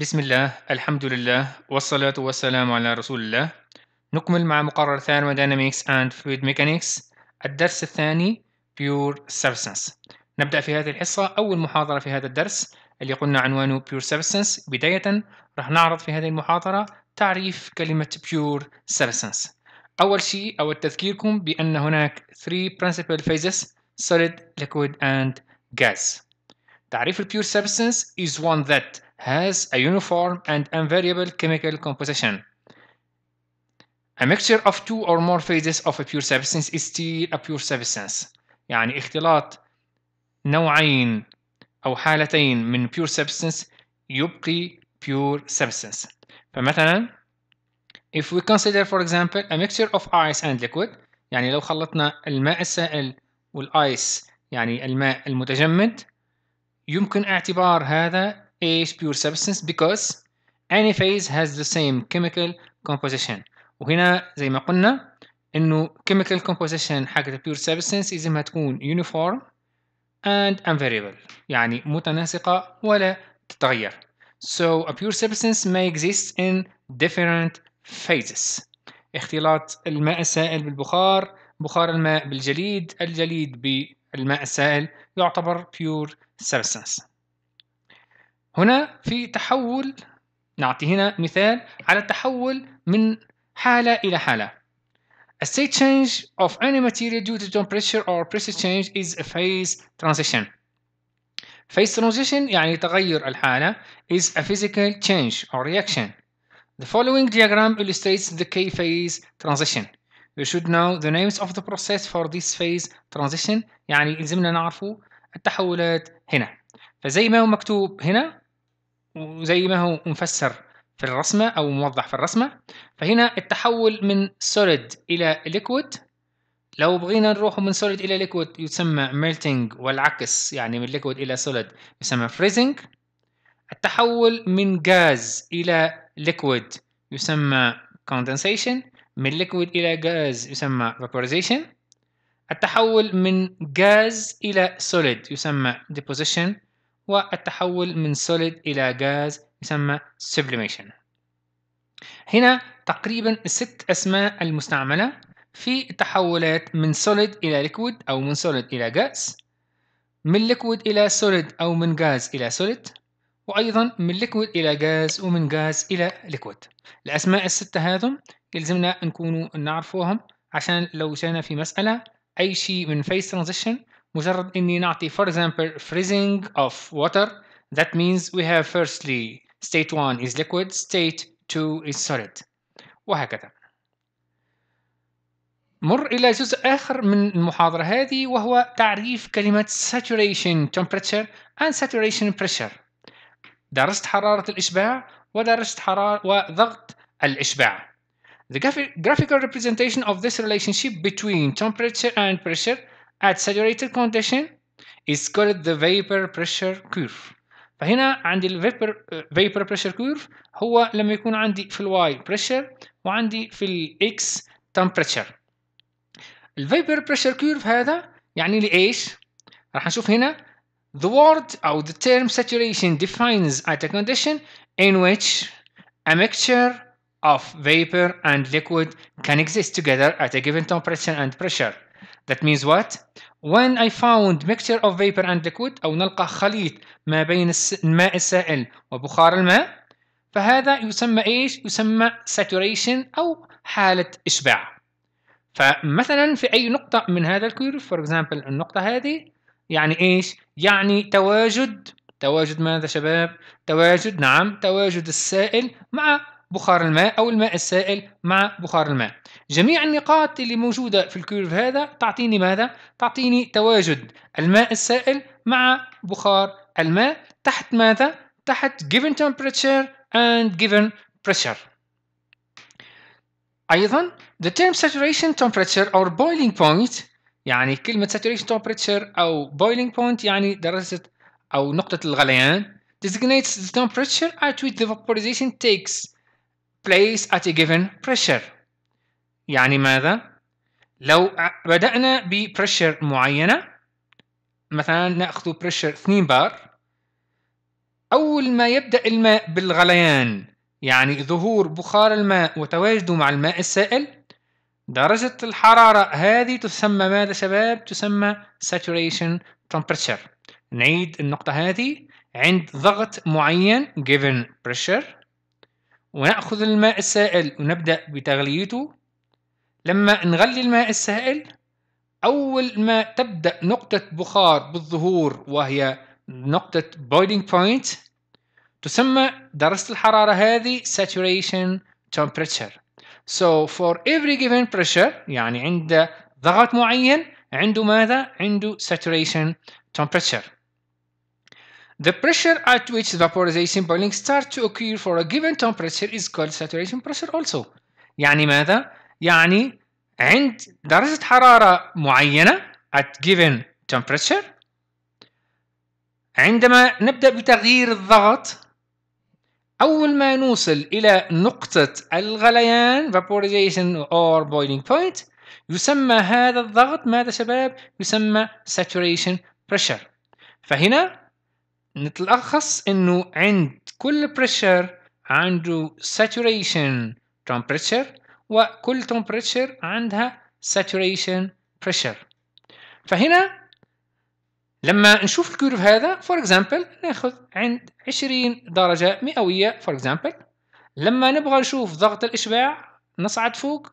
بسم الله الحمد لله والصلاة والسلام على رسول الله نكمل مع مقرر Thermodynamics and Fluid Mechanics الدرس الثاني Pure Substance نبدأ في هذه الحصة أول محاضرة في هذا الدرس اللي قلنا عنوانه Pure Substance بداية راح نعرض في هذه المحاضرة تعريف كلمة Pure Substance أول شيء أو تذكيركم بأن هناك 3 principal phases solid, liquid and gas تعريف Pure substance is one that has a uniform and invariable chemical composition. A mixture of two or more phases of a pure substance is still a pure substance. يعني اختلاط نوعين أو حالتين من pure substance يبقي pure substance. فمثلا if we consider for example a mixture of ice and liquid يعني لو خلطنا الماء السائل والايس يعني الماء المتجمد يمكن اعتبار هذا ايش pure substance because any phase has the same chemical composition وهنا زي ما قلنا انه chemical composition حق pure substance لازمها تكون uniform and unvariable يعني متناسقة ولا تتغير so a pure substance may exist in different phases اختلاط الماء السائل بالبخار بخار الماء بالجليد الجليد بالماء السائل يعتبر pure substance هنا في تحول نعطي هنا مثال على التحول من حالة إلى حالة A state change of any material due to temperature or pressure change is a phase transition. Phase transition يعني تغير الحالة is a physical change or reaction. The following diagram illustrates the K phase transition. You should know the names of the process for this phase transition يعني يلزمنا نعرفوا التحولات هنا. فزي ما هو مكتوب هنا وزي ما هو مفسر في الرسمة أو موضح في الرسمة فهنا التحول من solid إلى liquid لو بغينا نروح من solid إلى liquid يسمى melting والعكس يعني من liquid إلى solid يسمى freezing التحول من غاز إلى liquid يسمى condensation من liquid إلى غاز يسمى vaporization التحول من غاز إلى solid يسمى deposition والتحول من سوليد إلى غاز يسمى سبليميشن هنا تقريبا ست أسماء المستعملة في التحولات من سوليد إلى ليكويد أو من سوليد إلى غاز من ليكويد إلى سوليد أو من غاز إلى سوليد وأيضا من ليكويد إلى غاز ومن غاز إلى ليكويد الأسماء الستة هذم يلزمنا نكونوا نعرفوهم عشان لو جانا في مسألة أي شيء من phase transition مجرد اني نعطي for example freezing of water that means we have firstly state 1 is liquid state 2 is solid وهكذا مر إلى جزء آخر من المحاضرة هذه وهو تعريف كلمة saturation temperature and saturation pressure درست حرارة الإشباع ودرست حرارة وضغط الإشباع The graphical representation of this relationship between temperature and pressure at saturated condition is called the vapor pressure curve فهنا عندي الفيبر vapor pressure curve هو لما يكون عندي في الواي pressure وعندي في الاكس تمبريتشر vapor pressure curve هذا يعني لي ايش راح نشوف هنا the word او the term saturation defines at a condition in which a mixture of vapor and liquid can exist together at a given temperature and pressure That means what? When I found mixture of vapor and liquid أو نلقى خليط ما بين الماء السائل وبخار الماء فهذا يسمى إيش؟ يسمى saturation أو حالة إشباع فمثلا في أي نقطة من هذا الكيرف for example النقطة هذه يعني إيش؟ يعني تواجد تواجد ماذا شباب؟ تواجد نعم تواجد السائل مع بخار الماء أو الماء السائل مع بخار الماء جميع النقاط اللي موجودة في الكيرف هذا تعطيني ماذا؟ تعطيني تواجد الماء السائل مع بخار الماء تحت ماذا؟ تحت given temperature and given pressure أيضا the term saturation temperature or boiling point يعني كلمة saturation temperature أو boiling point يعني درجة أو نقطة الغليان designates the temperature at which the vaporization takes place at a given pressure يعني ماذا؟ لو بدأنا pressure معينة مثلا نأخذ pressure 2 بار أول ما يبدأ الماء بالغليان يعني ظهور بخار الماء وتواجده مع الماء السائل درجة الحرارة هذه تسمى ماذا شباب؟ تسمى saturation temperature نعيد النقطة هذه عند ضغط معين given pressure ونأخذ الماء السائل ونبدأ بتغليته لما نغلي الماء السائل أول ما تبدأ نقطة بخار بالظهور وهي نقطة boiling point تسمى درجة الحرارة هذه saturation temperature so for every given pressure يعني عند ضغط معين عنده ماذا؟ عنده saturation temperature The pressure at which vaporization boiling starts to occur for a given temperature is called saturation pressure also. يعني ماذا؟ يعني عند درجة حرارة معينة at given temperature عندما نبدأ بتغيير الضغط أول ما نوصل إلى نقطة الغليان vaporization or boiling point يسمى هذا الضغط ماذا شباب؟ يسمى saturation pressure فهنا نتلخص انه عند كل بريشر عنده ساتوريشن تمبريتشر وكل تمبريتشر عندها ساتوريشن بريشر فهنا لما نشوف الكيرف هذا فور اكزامبل ناخذ عند 20 درجه مئويه فور اكزامبل لما نبغى نشوف ضغط الاشباع نصعد فوق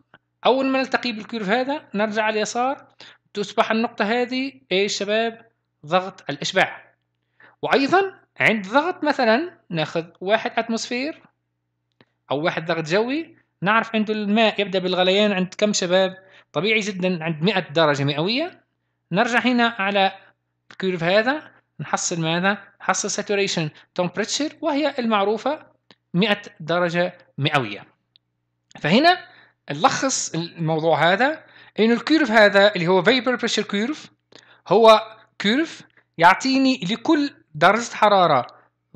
اول ما نلتقي بالكيرف هذا نرجع على اليسار تصبح النقطه هذه ايه شباب ضغط الاشباع وأيضا عند ضغط مثلا ناخذ واحد أتموسفير أو واحد ضغط جوي نعرف عنده الماء يبدأ بالغليان عند كم شباب طبيعي جدا عند 100 درجة مئوية نرجع هنا على الكيرف هذا نحصل ماذا؟ نحصل saturation temperature وهي المعروفة 100 درجة مئوية فهنا نلخص الموضوع هذا انه الكيرف هذا اللي هو vapor pressure curve هو كيرف يعطيني لكل درجة حرارة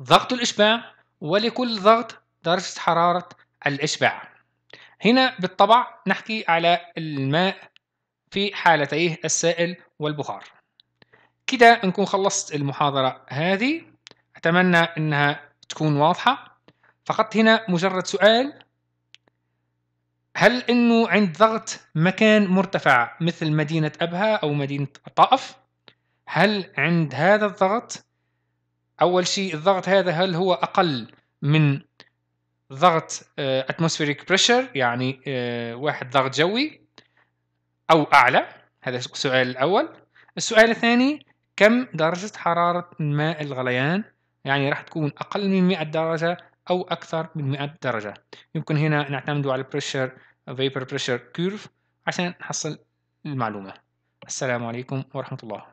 ضغط الإشباع ولكل ضغط درجة حرارة الإشباع هنا بالطبع نحكي على الماء في حالتيه السائل والبخار كده نكون خلصت المحاضرة هذه أتمنى أنها تكون واضحة فقط هنا مجرد سؤال هل أنه عند ضغط مكان مرتفع مثل مدينة أبها أو مدينة الطائف هل عند هذا الضغط أول شيء الضغط هذا هل هو أقل من ضغط اتموسفيريك آه، بريشر يعني آه، واحد ضغط جوي أو أعلى هذا السؤال الأول السؤال الثاني كم درجة حرارة ماء الغليان يعني راح تكون أقل من 100 درجة أو أكثر من 100 درجة يمكن هنا نعتمد على البريشر فيبر بريشر كيرف عشان نحصل المعلومة السلام عليكم ورحمة الله